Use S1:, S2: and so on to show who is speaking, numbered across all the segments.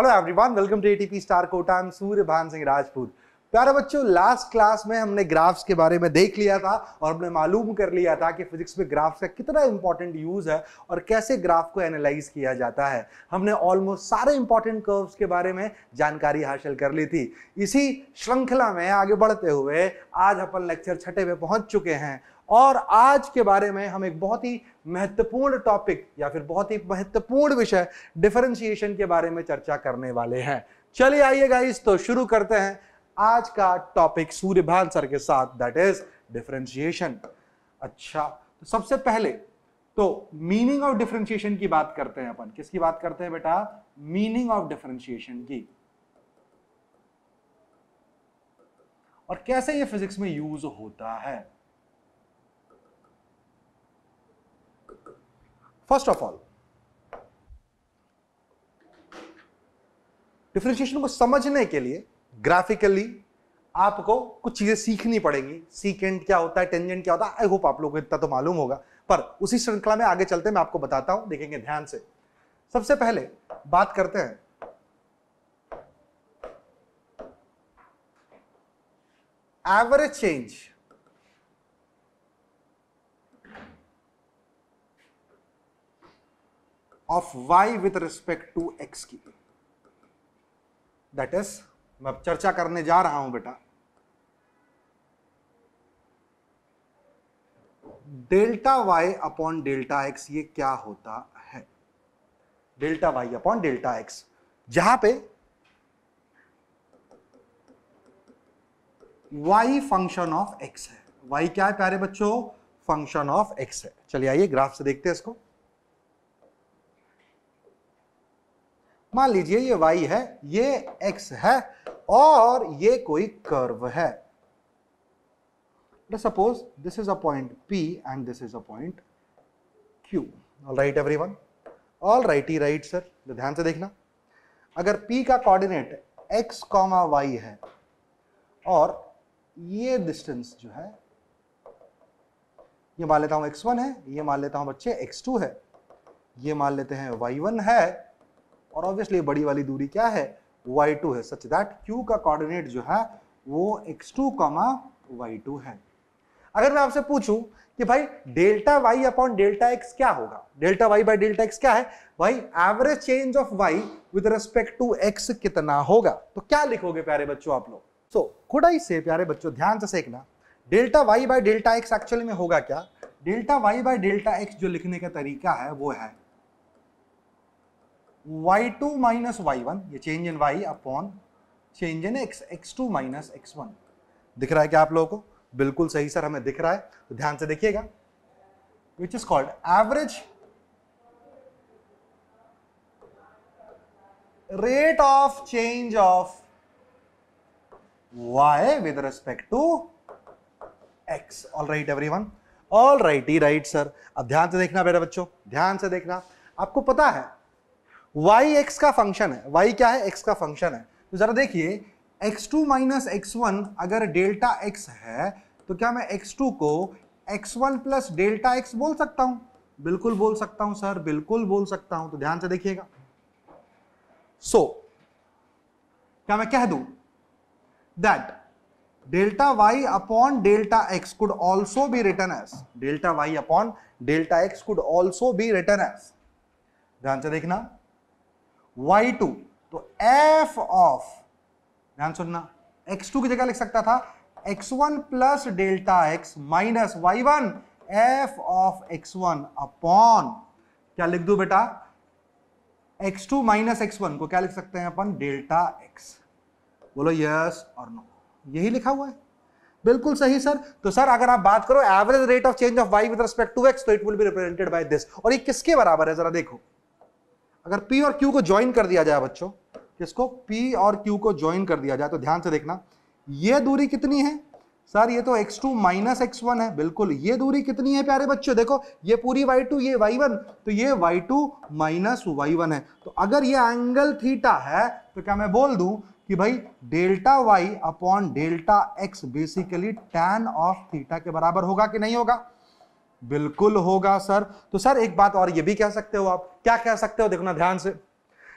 S1: Hello everyone welcome to ATP star Kota I am Suryabhan Singh Rajput प्यारे बच्चों last class में हमने ग्राफ्स के बारे में देख लिया था और हमने मालूम कर लिया था कि फिजिक्स में ग्राफ्स का कितना इंपॉर्टेंट यूज है और कैसे ग्राफ को एनालाइज किया जाता है हमने ऑलमोस्ट सारे इंपॉर्टेंट कर्व्स के बारे में जानकारी हासिल कर ली थी इसी श्रृंखला में आगे बढ़ते हुए आज अपन लेक्चर छठे में पहुंच चुके हैं और आज के बारे में हम एक बहुत ही महत्वपूर्ण टॉपिक या फिर बहुत ही महत्वपूर्ण विषय डिफरेंशिएशन के बारे में चर्चा करने वाले हैं चलिए आइए गाइस तो शुरू करते हैं आज का टॉपिक सूर्यभान सर के साथ दैट इज डिफरेंशिएशन अच्छा तो सबसे पहले तो मीनिंग ऑफ डिफरेंशिएशन की बात करते हैं अपन किसकी बात करते हैं बेटा मीनिंग ऑफ डिफरेंशिएशन की और कैसे ये फिजिक्स में यूज होता है First of all, डिफ्रेंशिएशन को समझने के लिए ग्राफिकली आपको कुछ चीजें सीखनी पड़ेंगी सीकेंड क्या होता है टेंजेंट क्या होता है आई होप आप लोगों को इतना तो मालूम होगा पर उसी श्रृंखला में आगे चलते मैं आपको बताता हूं देखेंगे ध्यान से सबसे पहले बात करते हैं average change of y with respect to x की दैट इज मैं चर्चा करने जा रहा हूं बेटा delta y upon delta x ये क्या होता है delta y upon delta x जहां पे y फंक्शन ऑफ x है y क्या है प्यारे बच्चों फंक्शन ऑफ x है चलिए आइए ग्राफ से देखते हैं इसको मान लीजिए ये वाई है ये एक्स है और ये कोई कर्व है suppose this is a point P and this is a point Q all right everyone all right ही राइट सर ध्यान से देखना अगर पी का कॉर्डिनेट एक्स कॉमा वाई है और ये डिस्टेंस जो है ये मान लेता हूं एक्स वन है ये मान लेता हूं बच्चे एक्स टू है ये मान लेते हैं वाई वन है और ऑब्वियसली बड़ी वाली दूरी क्या है वाई टू है सच दैट क्यू का कोऑर्डिनेट जो है वो x two comma y two है अगर मैं आपसे पूछूं कि भाई delta y upon delta x क्या होगा delta y by delta x क्या है भाई average change of y with respect to x कितना होगा तो क्या लिखोगे प्यारे बच्चों आप लोग सो खुदाई से प्यारे बच्चों ध्यान से सीखना delta y by delta x actually में होगा क्या delta y by delta x जो लिखने का तरीका है वो है y2 टू माइनस वाई ये change in y upon change in x x2 two minus x दिख रहा है क्या आप लोगों को बिल्कुल सही सर हमें दिख रहा है तो ध्यान से देखिएगा which is called average rate of change of y with respect to x right everyone all right ही राइट सर अब ध्यान से देखना बेटा बच्चों ध्यान से देखना आपको पता है वाई एक्स का फंक्शन है वाई क्या है एक्स का फंक्शन है तो ज़रा देखिए x two minus x one अगर डेल्टा एक्स है तो क्या मैं एक्स टू को x one plus delta x बोल सकता हूं बिल्कुल बोल सकता हूं सर बिल्कुल बोल सकता हूं तो ध्यान से देखिएगा सो so, क्या मैं कह दू that delta y upon delta x could also be written as delta y upon delta x could also be written as ध्यान से देखना वाई टू तो एफ ऑफ ध्यान सुनना एक्स टू की जगह लिख सकता था x one plus delta x minus y one f of x one upon क्या लिख दू बेटा x two minus x one को क्या लिख सकते हैं अपन डेल्टा एक्स बोलो यस और नो यही लिखा हुआ है बिल्कुल सही सर तो सर अगर आप बात करो average rate of change of y with respect to x तो it will be represented by this और ये किसके बराबर है जरा देखो अगर पी और क्यू को ज्वाइन कर दिया जाए बच्चों किसको पी और क्यू को ज्वाइन कर दिया जाए तो ध्यान से देखना ये दूरी कितनी है सर ये तो x2 टू माइनस एक्स है बिल्कुल ये दूरी कितनी है प्यारे बच्चों देखो ये पूरी y2 ये y1 तो ये y2 टू माइनस वाई है तो अगर ये एंगल थीटा है तो क्या मैं बोल दूं कि भाई delta y upon delta x basically tan of theta के बराबर होगा कि नहीं होगा बिल्कुल होगा सर तो सर एक बात और ये भी कह सकते हो आप क्या कह सकते हो देखो ना ध्यान से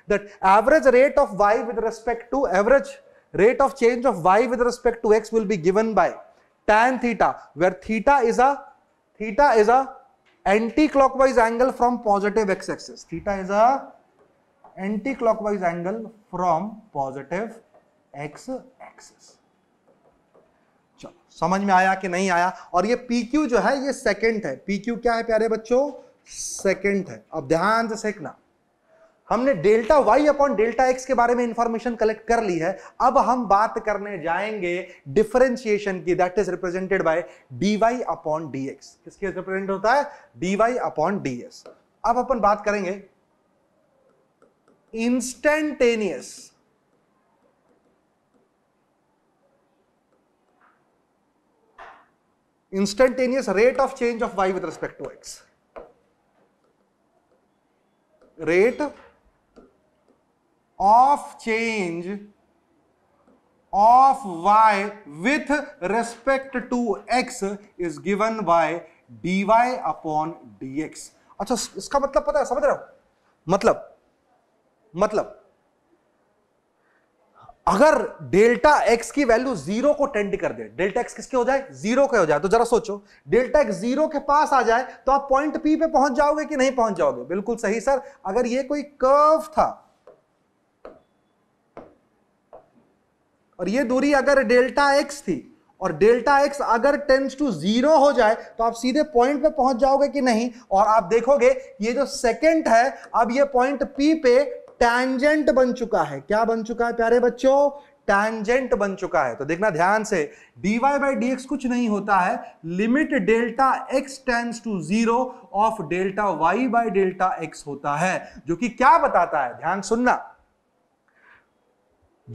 S1: that average rate of y with respect to average rate of change of y with respect to x will be given by tan theta where theta is a theta is a anti clockwise angle from positive x axis theta is a anti clockwise angle from positive x axis समझ में आया कि नहीं आया और ये P Q जो है ये सेकेंड है पी क्यू क्या है प्यारे बच्चों सेकेंड है अब ध्यान से सीखना हमने delta y upon delta x के बारे में इंफॉर्मेशन कलेक्ट कर ली है अब हम बात करने जाएंगे डिफरेंशिएशन की that is represented by d y upon d x किसके रिप्रेजेंट होता है d y upon d x अब अपन बात करेंगे instantaneous instantaneous rate of change of y with respect to x. Rate of change of y with respect to x is given by dy upon dx. अच्छा इसका मतलब पता है समझ रहे हो मतलब मतलब अगर डेल्टा एक्स की वैल्यू जीरो को टेंड कर दे डेल्टा एक्स किसके हो जाए जीरो के हो जाए तो जरा सोचो डेल्टा एक्स जीरो के पास आ जाए तो आप पॉइंट पी पे पहुंच जाओगे कि नहीं पहुंच जाओगे बिल्कुल सही सर अगर ये कोई कर्व था और ये दूरी अगर डेल्टा एक्स थी और डेल्टा एक्स अगर टेंस टू जीरो हो जाए तो आप सीधे पॉइंट पे पहुंच जाओगे कि नहीं और आप देखोगे ये जो सेकेंड है अब ये पॉइंट पी पे टैंजेंट बन चुका है क्या बन चुका है प्यारे बच्चों टैंजेंट बन चुका है तो देखना ध्यान से डीवाई बाई डी कुछ नहीं होता है limit delta x tends to zero of delta y by delta x होता है जो कि क्या बताता है ध्यान सुनना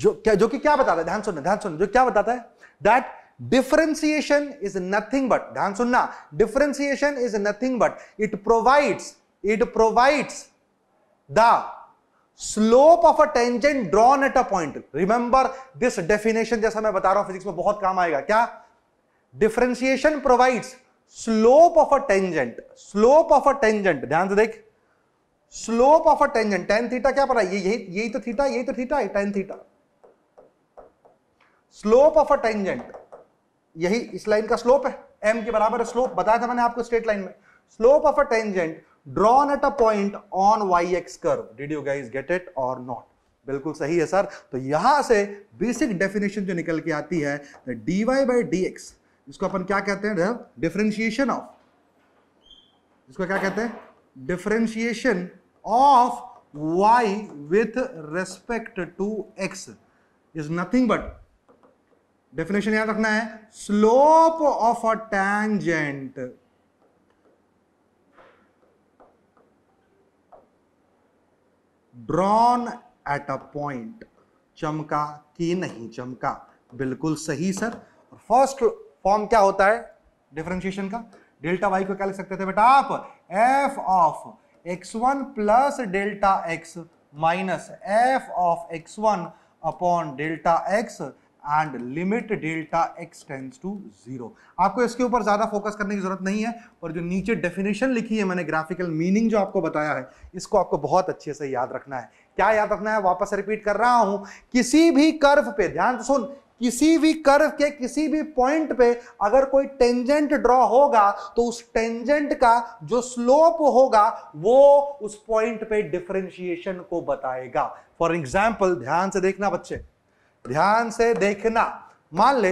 S1: जो क्या जो कि क्या बताता है ध्यान सुनना ध्यान सुनना जो क्या बताता है that differentiation is nothing but ध्यान सुनना differentiation is nothing but it provides it provides the slope of a tangent drawn at a point remember this definition जैसा मैं बता रहा हूं फिजिक्स में बहुत काम आएगा क्या differentiation provide slope of a tangent slope of a tangent ध्यान से देख slope of a tangent tan theta क्या पता यही यही तो थीटा यही तो theta tan theta slope of a tangent यही इस लाइन का स्लोप है एम के बराबर स्लोप बताया था मैंने आपको स्ट्रेट लाइन में slope of a tangent drawn at a point on y x curve did you guys get it और नॉट बिल्कुल सही है सर तो यहां से बेसिक डेफिनेशन जो निकल के आती है d y by d x इसको अपन क्या कहते हैं डिफ्रेंशिएशन ऑफ इसको क्या कहते हैं differentiation of y with respect to x is nothing but definition याद रखना है slope of a tangent drawn at a point चमका कि नहीं चमका बिल्कुल सही सर फर्स्ट फॉर्म क्या होता है डिफ्रेंशिएशन का डेल्टा वाई को क्या लिख सकते थे बेटा आप f of x one plus delta x minus f of x one upon delta x and limit delta x tends to zero आपको इसके ऊपर ज़्यादा फोकस करने की ज़रूरत नहीं है और जो नीचे डेफिनेशन लिखी है मैंने ग्राफिकल मीनिंग जो आपको बताया है इसको आपको बहुत अच्छे से याद रखना है क्या याद रखना है वापस रिपीट कर रहा हूं किसी भी कर्व पे ध्यान सुन किसी भी कर्व के किसी भी पॉइंट पे अगर कोई टेंजेंट ड्रॉ होगा तो उस टेंजेंट का जो स्लोप होगा वो उस पॉइंट पे डिफरेंशिएशन को बताएगा फॉर एग्जाम्पल ध्यान से देखना बच्चे ध्यान से देखना मान ले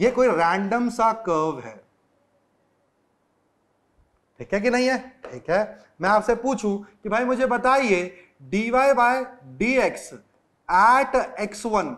S1: ये कोई रैंडम सा कर्व है ठीक है कि नहीं है ठीक है मैं आपसे पूछूं कि भाई मुझे बताइए dy y by d x at x one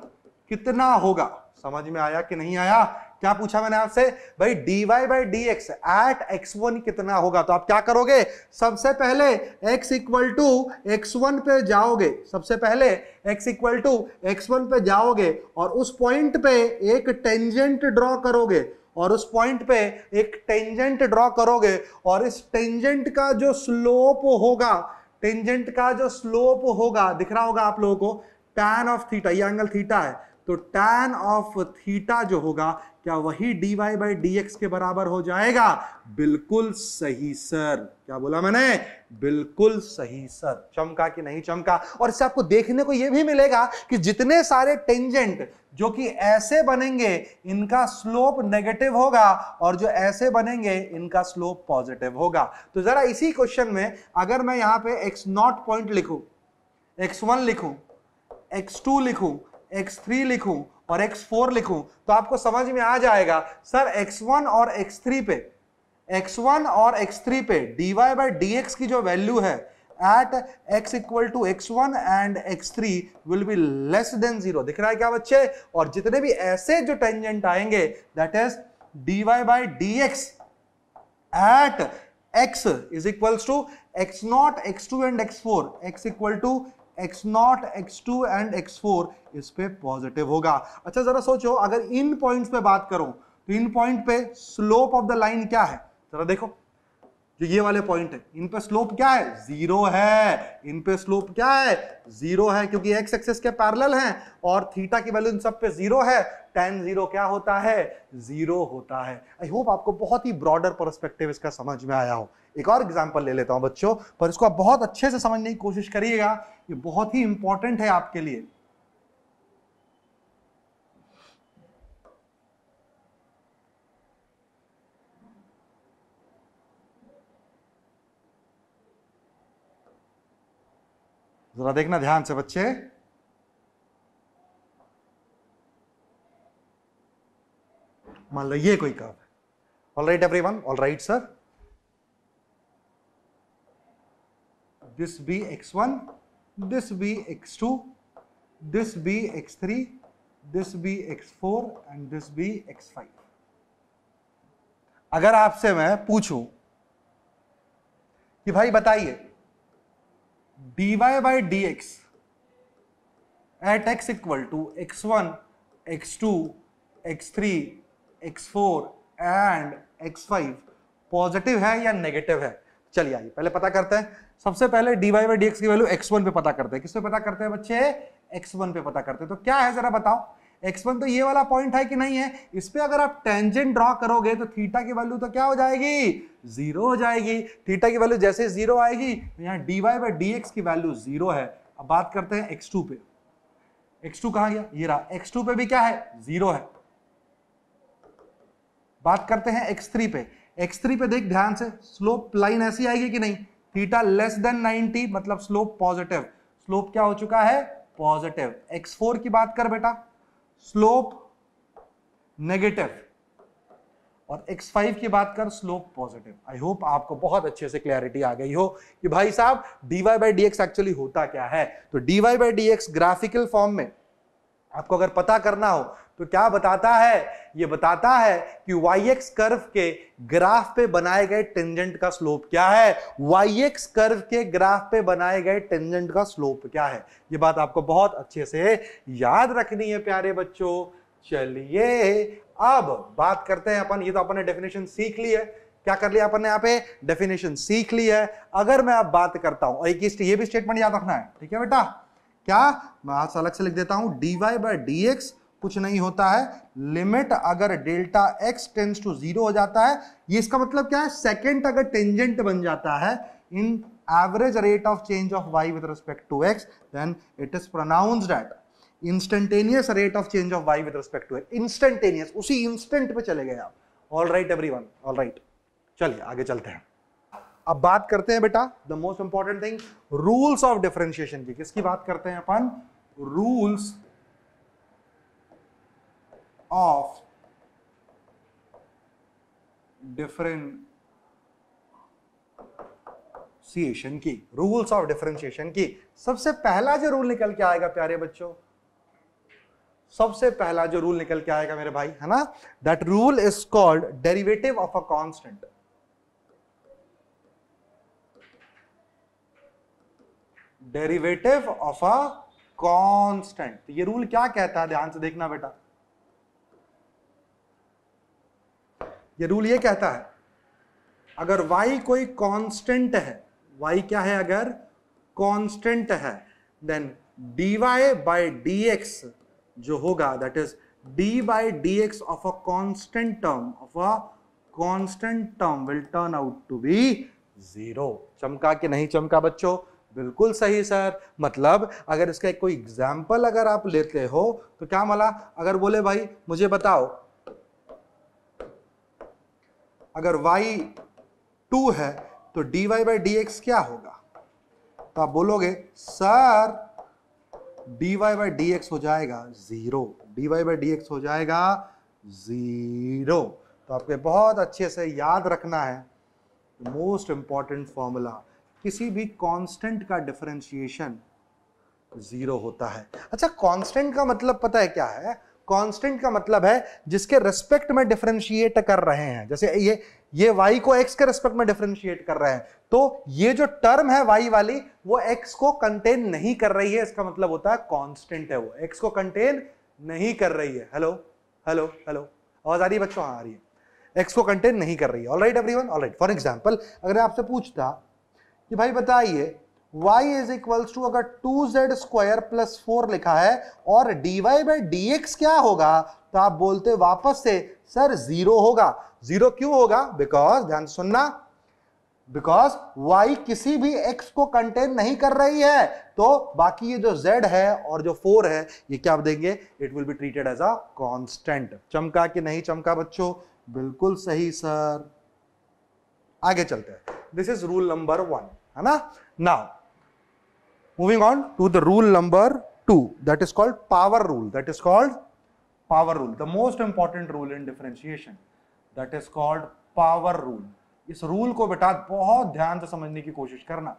S1: कितना होगा समझ में आया कि नहीं आया क्या पूछा मैंने आपसे भाई d y by d x at x one कितना होगा तो आप क्या करोगे सबसे पहले x equal to x one पे जाओगे सबसे पहले x equal to x one पे जाओगे और उस पॉइंट पे एक टेंजेंट ड्रॉ करोगे और उस पॉइंट पे एक टेंजेंट ड्रॉ करोगे और इस टेंजेंट का जो स्लोप होगा टेंजेंट का जो स्लोप होगा दिख रहा होगा आप लोगों को टैन ऑफ थीटा ये एंगल थीटा है तो टैन ऑफ थीटा जो होगा क्या वही d y by d x के बराबर हो जाएगा बिल्कुल सही सर क्या बोला मैंने बिल्कुल सही सर चमका कि नहीं चमका और इससे आपको देखने को यह भी मिलेगा कि जितने सारे टेंजेंट जो कि ऐसे बनेंगे इनका स्लोप नेगेटिव होगा और जो ऐसे बनेंगे इनका स्लोप पॉजिटिव होगा तो जरा इसी क्वेश्चन में अगर मैं यहां पे एक्स नॉट पॉइंट लिखूं एक्स वन लिखूं एक्स टू लिखूं x3 लिखूं और x4 लिखूं तो आपको समझ में आ जाएगा सर x1 और x3 पे x1 और x3 पे dy वाई बाई डी की जो वैल्यू है at x equal to x one and x three will be less than zero दिख रहा है क्या बच्चे और जितने भी ऐसे जो टेंजेंट आएंगे that is dy y by d x at x is equal to x naught x two and x four x equal to x naught x two and x four इस पे पॉजिटिव होगा अच्छा जरा सोचो अगर इन points पे बात करो तो इन पॉइंट पे स्लोप ऑफ द लाइन क्या है जरा देखो जो ये वाले पॉइंट है इन पे स्लोप क्या है जीरो है इन पे स्लोप क्या है जीरो है क्योंकि एक्स एक्सिस के पैरेलल हैं और थीटा की वैल्यू इन सब पे जीरो है टेन जीरो क्या होता है जीरो होता है आई होप आपको बहुत ही ब्रॉडर परस्पेक्टिव इसका समझ में आया हो एक और एग्जांपल ले लेता हूं बच्चों पर इसको आप बहुत अच्छे से समझने की कोशिश करिएगा ये बहुत ही इंपॉर्टेंट है आपके लिए जरा देखना ध्यान से बच्चे मान लो ये कोई कर्व है all right everyone all right sir this be x one this be x2, this be x3, this be x4 and this be x5. अगर आपसे मैं पूछूं कि भाई बताइए dy y by d x at x equal to x one x two x three x four and x five positive है या negative है चलिए आइए पहले पता करते हैं सबसे पहले डी वाई बाई डी की वैल्यू एक्स वन पे पता करते हैं किस पे पता करते हैं बच्चे एक्स वन पे पता करते हैं तो क्या है जरा बताओ एक्स वन तो ये वाला पॉइंट है कि नहीं है इस पर अगर आप टेंजेंट ड्रॉ करोगे तो थीटा की वैल्यू तो क्या हो जाएगी जीरो हो जाएगी थीटा की वैल्यू जैसे जीरो आएगी तो यहाँ d y by d x की वैल्यू जीरो है अब बात करते हैं एक्स टू पे एक्स टू कहा गया ये रहा एक्स टू पे भी क्या है जीरो है बात करते हैं एक्स थ्री पे एक्स थ्री पे देख ध्यान से स्लोप लाइन ऐसी आएगी कि नहीं थीटा लेस देन 90 मतलब स्लोप पॉजिटिव स्लोप क्या हो चुका है पॉजिटिव एक्स फोर की बात कर बेटा स्लोप नेगेटिव और x5 की बात कर स्लोप पॉजिटिव आई होप आपको बहुत अच्छे से क्लैरिटी आ गई हो कि भाई साहब dy बाई डी एक्चुअली होता क्या है तो dy by d graphical form में आपको अगर पता करना हो तो क्या बताता है ये बताता है कि वाई एक्स कर्व के ग्राफ पे बनाए गए टेंजेंट का स्लोप क्या है वाई एक्स कर्व के ग्राफ पे बनाए गए टेंजेंट का स्लोप क्या है ये बात आपको बहुत अच्छे से याद रखनी है प्यारे बच्चों चलिए अब बात करते हैं अपन ये तो अपन ने डेफिनेशन सीख ली है क्या कर लिया अपन ने यहाँ पे डेफिनेशन सीख ली है अगर मैं अब बात करता हूं एक ये भी स्टेटमेंट याद रखना है ठीक है बेटा क्या मैं आज अलग से लिख देता हूं d y by d x कुछ नहीं होता है लिमिट अगर delta x tends to zero हो जाता है ये इसका मतलब क्या है सेकेंड अगर टेंजेंट बन जाता है इन average rate of change of y with respect to x then it is pronounced at instantaneous rate of change of y with respect to x instantaneous उसी इंस्टेंट पे चले गए आप all right everyone all right चलिए आगे चलते हैं अब बात करते हैं बेटा the most important thing rules of differentiation की किसकी बात करते हैं अपन रूल्स of डिफरेंशिएशन की रूल्स ऑफ डिफरेंशिएशन की सबसे पहला जो रूल निकल के आएगा प्यारे बच्चों सबसे पहला जो रूल निकल के आएगा मेरे भाई है ना that rule is called derivative of a constant derivative of a constant ये रूल क्या कहता है ध्यान से देखना बेटा ये रूल ये कहता है अगर y कोई कांस्टेंट है y क्या है अगर कांस्टेंट है then dy y by dx जो होगा that is d by d x of a constant term of a constant term will turn out to be zero चमका कि नहीं चमका बच्चों बिल्कुल सही सर मतलब अगर इसका कोई एग्जाम्पल अगर आप लेते हो तो क्या माला अगर बोले भाई मुझे बताओ अगर y टू है तो dy वाई बाई डी क्या होगा तो आप बोलोगे sir dy y by d हो जाएगा zero dy y by d हो जाएगा ज़ीरो तो आपके बहुत अच्छे से याद रखना है मोस्ट इंपॉर्टेंट फॉर्मूला किसी भी कांस्टेंट का डिफरेंशिएशन ज़ीरो होता है अच्छा कांस्टेंट का मतलब पता है क्या है कांस्टेंट का मतलब है जिसके रेस्पेक्ट में डिफ्रेंशिएट कर रहे हैं जैसे ये ये वाई को एक्स के रेस्पेक्ट में डिफ्रेंशिएट कर रहे हैं तो ये जो टर्म है वाई वाली वो एक्स को कंटेन नहीं कर रही है इसका मतलब होता है कांस्टेंट है वो एक्स को कंटेन नहीं कर रही है हेलो हेलो हेलो आवाज आ रही है बच्चों हाँ आ रही है एक्स को कंटेन नहीं कर रही है all right everyone all right for example अगर आपसे पूछता कि भाई बताइए y इज इक्वल्स टू अगर two z square plus four लिखा है और dy बाई डी क्या होगा तो आप बोलते वापस से सर जीरो होगा जीरो क्यों होगा बिकॉज ध्यान सुनना बिकॉज वाई किसी भी एक्स को कंटेन नहीं कर रही है तो बाकी ये जो जेड है और जो फोर है ये क्या आप देंगे it will be treated as a constant चमका कि नहीं चमका बच्चों बिल्कुल सही सर आगे चलते हैं this is rule number one है ना now moving on to the rule number 2 that is called power rule that is called power rule the most important rule in differentiation that is called power rule इस rule को बेटा बहुत ध्यान से समझने की कोशिश करना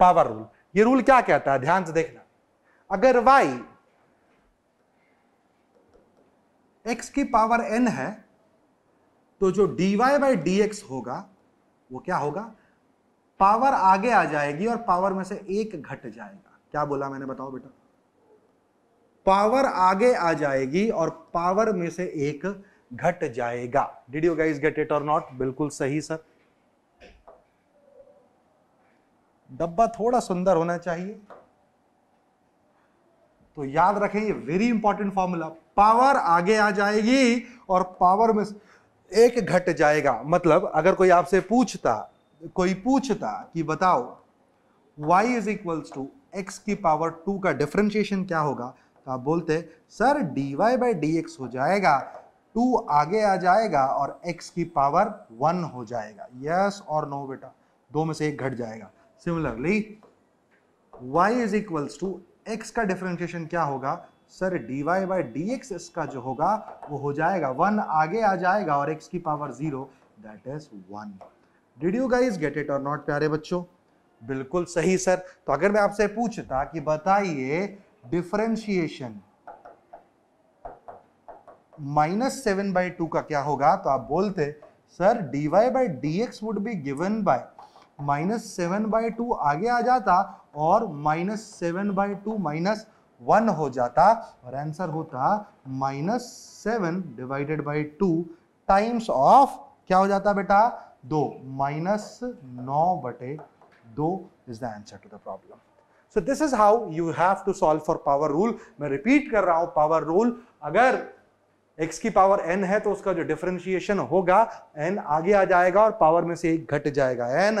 S1: पावर रूल ये रूल क्या कहता है ध्यान से देखना अगर y x की पावर n है तो जो dy बाई डी होगा वो क्या होगा पावर आगे आ जाएगी और पावर में से एक घट जाएगा क्या बोला मैंने बताओ बेटा पावर आगे आ जाएगी और पावर में से एक घट जाएगा did you guys get it और नॉट बिल्कुल सही सर डब्बा थोड़ा सुंदर होना चाहिए तो याद रखें ये वेरी इंपॉर्टेंट फॉर्मूला पावर आगे आ जाएगी और पावर में एक घट जाएगा मतलब अगर कोई आपसे पूछता कोई पूछता कि बताओ y is equals to x की पावर टू का डिफ्रेंशिएशन क्या होगा तो आप बोलते sir dy y by d हो जाएगा टू आगे आ जाएगा और x की पावर वन हो जाएगा यस और नो बेटा दो में से एक घट जाएगा similarly y is equals to x का डिफ्रेंशिएशन क्या होगा sir d y by d x इसका जो होगा वो हो जाएगा वन आगे आ जाएगा और एक्स की power zero that is one did you guys get it और नॉट प्यारे बच्चों बिल्कुल सही सर तो अगर मैं आपसे पूछता कि बताइए differentiation minus seven by two का क्या होगा तो आप बोलते sir d y by d x would be given by minus seven by two आगे आ जाता और minus seven by two minus one हो जाता और आंसर होता minus seven divided by two times of क्या हो जाता बेटा दो माइनस नौ बटे दो is the answer to the problem so this is how you have to solve for power rule मैं रिपीट कर रहा हूं पावर रूल अगर x की पावर n है तो उसका जो डिफ्रेंशिएशन होगा n आगे आ जाएगा और पावर में से एक घट जाएगा n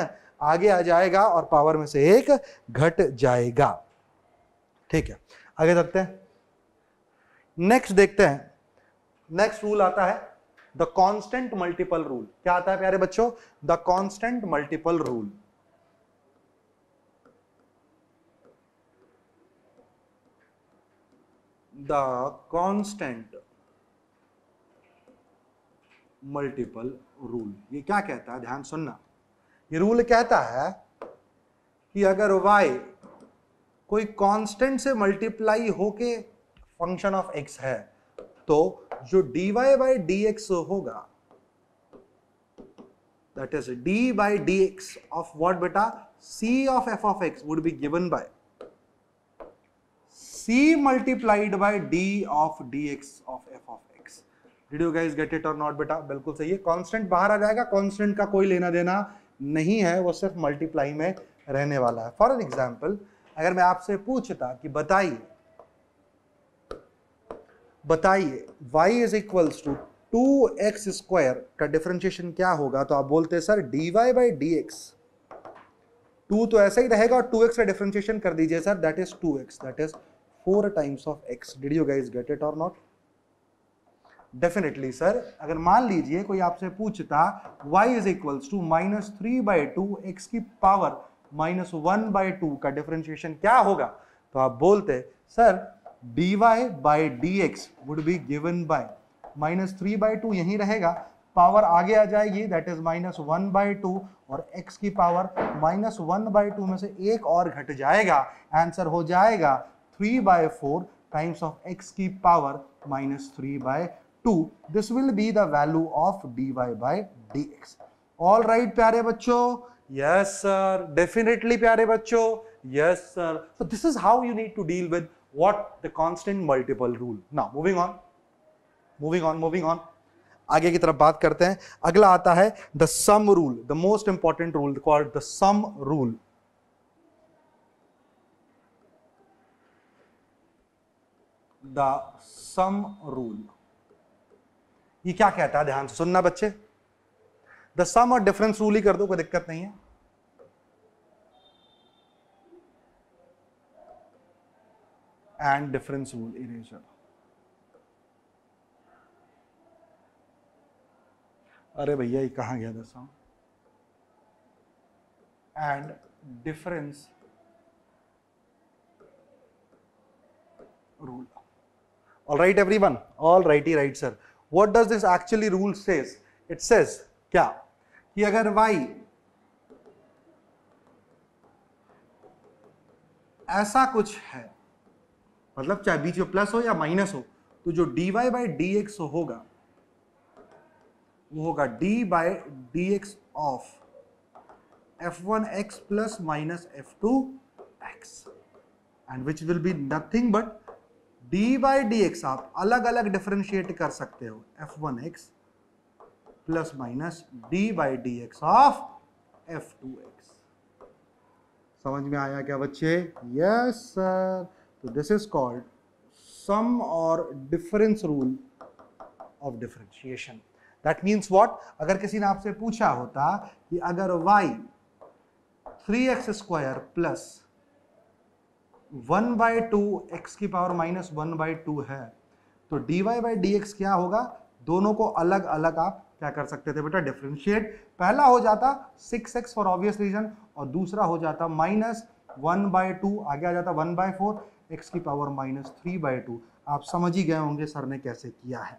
S1: आगे आ जाएगा और पावर में से एक घट जाएगा ठीक है आगे चलते हैं नेक्स्ट देखते हैं नेक्स्ट रूल आता है द कॉन्स्टेंट मल्टीपल रूल क्या आता है प्यारे बच्चों the constant multiple rule the constant multiple rule ये क्या कहता है ध्यान सुनना ये रूल कहता है कि अगर y कोई कांस्टेंट से मल्टीप्लाई होके फंक्शन ऑफ x है तो जो dy बाई डी एक्स होगा that is d by dx of what beta c of f of x would be given by c multiplied by d of dx of f of x did you guys get it or not beta बिल्कुल सही है constant बाहर आ जाएगा constant का कोई लेना देना नहीं है वो सिर्फ मल्टीप्लाई में रहने वाला है फॉर एन एग्जाम्पल अगर मैं आपसे पूछता कि बताइए बताइए y is equals to two x square का डिफ्रेंशिएशन क्या होगा तो आप बोलते हैं sir dy y by d x two तो ऐसा ही रहेगा और टू एक्स का डिफ्रेंशिएशन कर दीजिए sir that is two x that is four times of x did you guys get it और नॉट डेफिनेटली सर अगर मान लीजिए कोई आपसे पूछता y is equals to minus three by two x की power minus one by two का differentiation क्या होगा तो आप बोलते sir dy by d x would be given by minus three by two यहीं रहेगा पावर आगे आ जाएगी that is minus one by two और x की power minus one by two में से एक और घट जाएगा आंसर हो जाएगा three by four times of x की power minus three by two this will be the value of dy y by d x all right प्यारे बच्चों यस सर डेफिनेटली प्यारे बच्चों yes sir so this is how you need to deal with what the constant multiple rule now moving on moving on moving on आगे की तरफ बात करते हैं अगला आता है the sum rule the most important rule called the sum rule the sum rule ये क्या कहता है ध्यान से सुनना बच्चे द सम और डिफरेंस रूल ही कर दो कोई दिक्कत नहीं है and difference rule erasure. अरे भैया ये कहाँ गया दस and difference rule all right everyone all right ई right sir what does this actually rule says it says क्या कि अगर वाई ऐसा कुछ है मतलब चाहे बीच में प्लस हो या माइनस हो तो जो d y by d x होगा वो होगा d by d x of f one x plus minus f two x and which will be nothing but d by d x आप अलग अलग डिफ्रेंशिएट कर सकते हो f one x plus minus d by d x of f two x समझ में आया क्या बच्चे यस yes, सर तो दिस इज कॉल्ड सम और difference rule of differentiation that means what? अगर किसी ने आपसे पूछा होता कि अगर y three x square plus one by two x की power minus one by two है तो d y by d x क्या होगा दोनों को अलग अलग आप क्या कर सकते थे बेटा डिफ्रेंशिएट पहला हो जाता six x for obvious reason और दूसरा हो जाता माइनस वन बाई टू आगे आ जाता वन बाय फोर एक्स की power minus three by two आप समझ ही गए होंगे सर ने कैसे किया है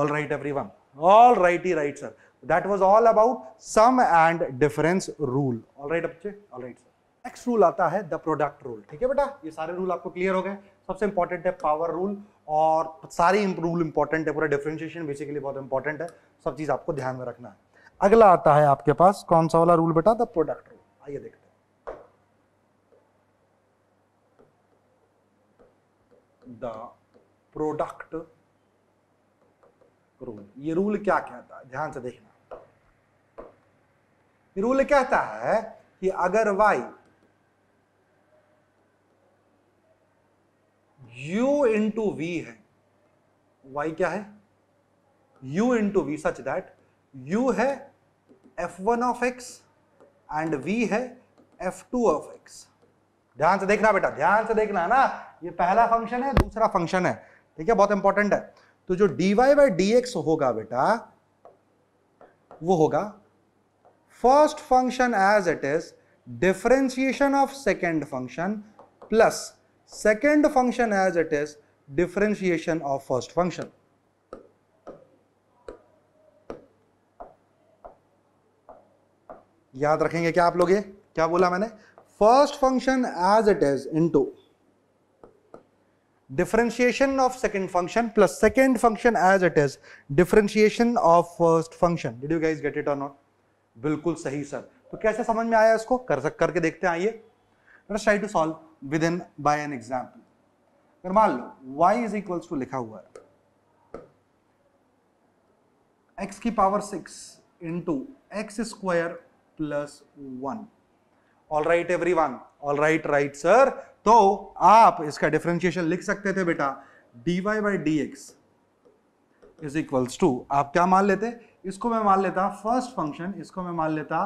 S1: all right everyone all right ही right sir that was all about sum and difference rule all right बच्चे all right sir next rule आता है द प्रोडक्ट रूल ठीक है बेटा ये सारे रूल आपको क्लियर हो गए सबसे इंपॉर्टेंट है पावर रूल और सारे रूल इंपॉर्टेंट है पूरा डिफ्रेंशिएशन बेसिकली बहुत इंपॉर्टेंट है सब चीज़ आपको ध्यान में रखना है अगला आता है आपके पास कौन सा वाला रूल बेटा द प्रोडक्ट रूल आइए देखते द प्रोडक्ट रूल ये रूल क्या कहता है ध्यान से देखना ये रूल कहता है कि अगर वाई u इंटू वी है y क्या है u into v such that u है f1 one of x and v है f2 टू ऑफ एक्स ध्यान से देखना बेटा ध्यान से देखना है ना ये पहला फंक्शन है दूसरा फंक्शन है ठीक है बहुत इंपॉर्टेंट है तो जो dy वाई बाई डी होगा बेटा वो होगा first function as it is differentiation of second function plus second function as it is differentiation of first function याद रखेंगे क्या आप लोग ये क्या बोला मैंने first function as it is into differentiation of second function plus second function as it is differentiation of first function did you guys get it or not बिल्कुल सही सर तो कैसे समझ में आया इसको कर सक करके देखते हैं आइए let's try to solve with in by an example अगर मान लो y इज इक्वल्स टू लिखा हुआ है x की पावर 6 into x square plus one all right everyone all right right sir तो आप इसका डिफ्रेंशिएशन लिख सकते थे बेटा d y by d x is equals to आप क्या मान लेते इसको मैं मान लेता फर्स्ट फंक्शन इसको मैं मान लेता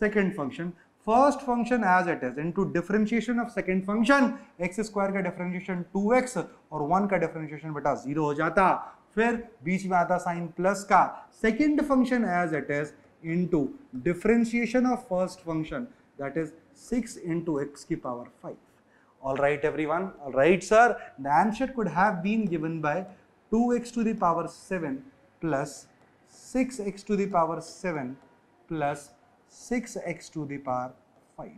S1: second function first function as it is into differentiation of second function x square का डिफरेंशिएशन टू एक्स और वन का डिफरेंशिएशन बेटा जीरो हो जाता फिर बीच में आता साइन प्लस का second function as it is into differentiation of first function that is 6 into x to the power 5. All right, everyone. All right, sir. The answer could have been given by 2x to the power 7 plus 6x to the power 7 plus 6x to the power 5.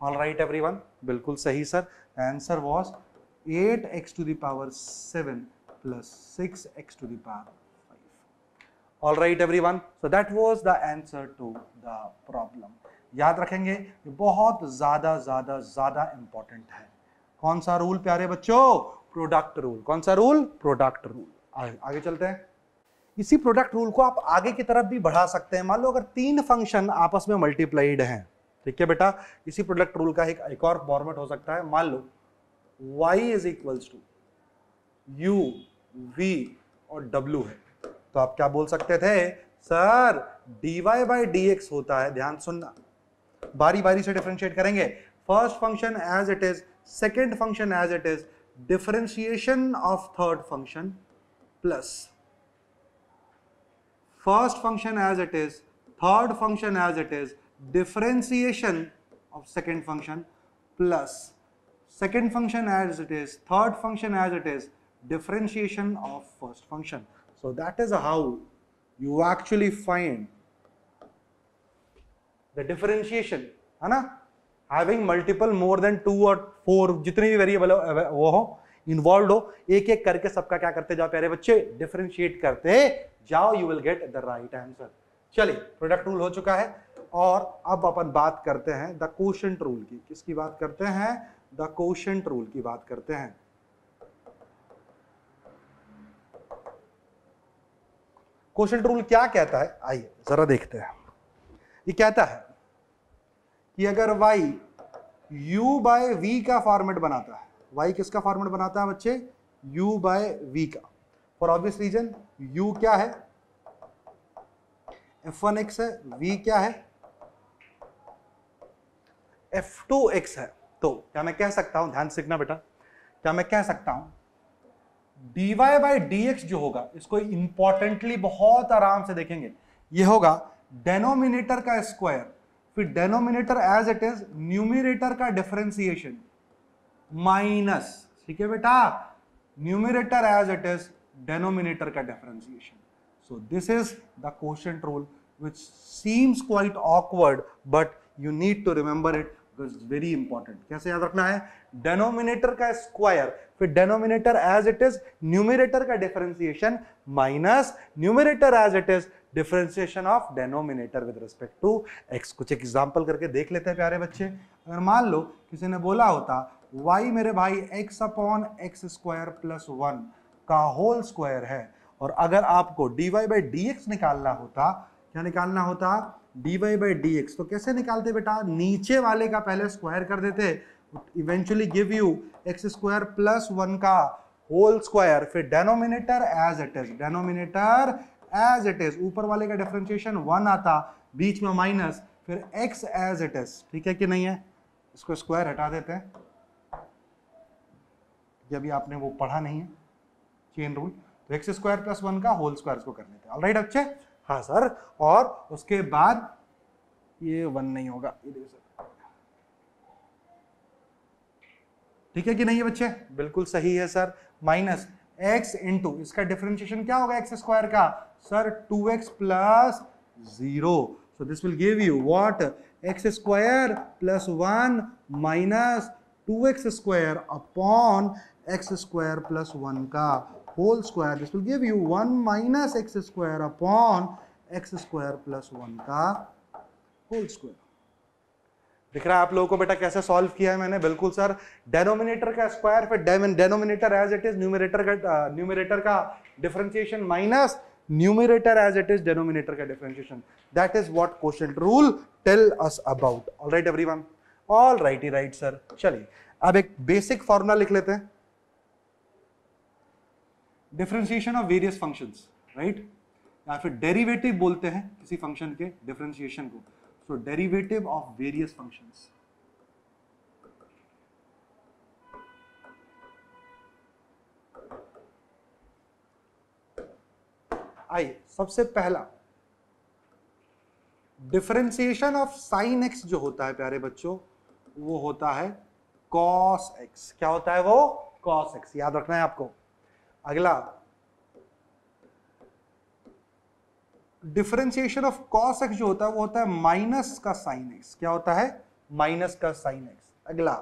S1: All right, everyone. Bilkul sahi, sir. The answer was 8x to the power 7 plus 6x to the power 5. All right, everyone. So that was the answer to the problem. याद रखेंगे ये बहुत ज़्यादा ज़्यादा ज़्यादा important है कौन सा रूल प्यारे बच्चों प्रोडक्ट रूल कौन सा रूल प्रोडक्ट रूल आगे, चलते हैं इसी प्रोडक्ट रूल को आप आगे की तरफ भी बढ़ा सकते हैं मान लो अगर तीन फंक्शन आपस में मल्टीप्लाइड हैं ठीक है बेटा इसी प्रोडक्ट रूल का एक एक और फॉर्मेट हो सकता है मान लो y is equals to u v और w है तो आप क्या बोल सकते थे सर dy बाई डी होता है ध्यान सुनना बारी बारी से डिफ्रेंशिएट करेंगे first function as it is second function as it is differentiation of third function plus first function as it is third function as it is differentiation of second function plus second function as it is third function as it is differentiation of first function so that is how you actually find the differentiation है ना having multiple more than two और four जितने भी variable वो हो involve हो एक एक करके सबका क्या करते जाओ प्यारे बच्चे डिफरेंशिएट करते जाओ you will get the right answer चलिए प्रोडक्ट रूल हो चुका है और अब अपन बात करते हैं द क्वेश्चन रूल की किसकी बात करते हैं द क्वेश्चन रूल की बात करते हैं क्वेश्चन रूल क्या कहता है आइए जरा देखते हैं ये कहता है कि अगर y u बाय वी का फॉर्मेट बनाता है y किसका फॉर्मेट बनाता है बच्चे u बाय वी का फॉर ऑब्वियस रीजन u क्या है एफ वन एक्स है v क्या है एफ टू एक्स है तो क्या मैं कह सकता हूं ध्यान सीखना बेटा क्या मैं कह सकता हूं dy बाई डी जो होगा इसको इंपॉर्टेंटली बहुत आराम से देखेंगे ये होगा डेनोमिनेटर का स्क्वायर फिर denominator as it is numerator का डिफरेंसिएशन माइनस ठीक है बेटा numerator as it is denominator का differentiation so this is the question rule which seems quite awkward but you need to remember it very important कैसे याद रखना है denominator का स्क्वायर फिर denominator as it is numerator का differentiation minus numerator as it is differentiation of denominator with respect to x कुछ एक example करके देख लेते हैं प्यारे बच्चे अगर मान लो किसी ने बोला होता वाई मेरे भाई x upon x square plus one का होल स्क्वायर है और अगर आपको d y by d x निकालना होता क्या निकालना होता d y by d x तो कैसे निकालते बेटा नीचे वाले का पहले स्क्वायर कर देते eventually give you x square plus one का होल स्क्वायर फिर denominator as it is denominator as it is ऊपर वाले का डिफ्रेंशिएशन वन आता बीच में माइनस फिर एक्स एज इट इज ठीक है कि नहीं है इसको स्क्वायर हटा देते हैं ये अभी आपने वो पढ़ा नहीं है चेन रूल तो एक्स स्क्वायर प्लस वन का होल स्क्वायर इसको कर लेते हैं ऑलराइट अच्छे हाँ सर और उसके बाद ये वन नहीं होगा ये देखो सर ठीक है कि नहीं है बच्चे बिल्कुल सही है सर माइनस एक्स इंटू इसका डिफरेंशिएशन क्या होगा एक्स स्क्वायर का Sir, 2x plus 0. So this will give you what? x square plus 1 minus 2x square upon x square plus 1 का whole square. This will give you 1 minus x square upon x square plus 1 का whole square. दिख रहा है आप लोगों को बेटा कैसे सॉल्व किया है मैंने बिल्कुल सर डेनोमिनेटर का स्क्वायर फिर denominator as it is numerator का न्यूमिनेटर का differentiation minus numerator as it is denominator ka differentiation that is what quotient rule tell us about all right everyone all righty right sir चलिए अब एक basic formula लिख लेते हैं differentiation of various functions right या फिर derivative बोलते हैं किसी फंक्शन के डिफ्रेंशिएशन को so derivative of various functions आइए सबसे पहला डिफरेंसिएशन ऑफ साइन एक्स जो होता है प्यारे बच्चों वो होता है कॉस एक्स क्या होता है वो कॉस एक्स याद रखना है आपको अगला डिफ्रेंसिएशन ऑफ कॉस एक्स जो होता है वो होता है माइनस का साइन एक्स क्या होता है माइनस का साइन एक्स अगला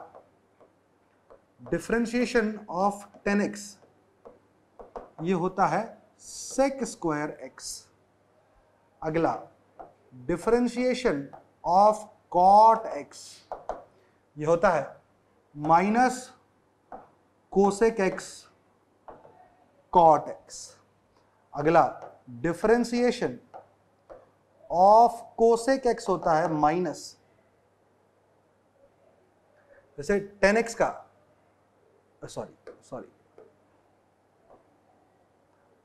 S1: डिफ्रेंसिएशन ऑफ टेन एक्स ये होता है sec स्क्वायर एक्स अगला डिफरेंशिएशन ऑफ कॉट एक्स ये होता है minus cosec x cot x अगला डिफ्रेंसिएशन ऑफ कोसेक एक्स होता है माइनस जैसे टेन एक्स का सॉरी सॉरी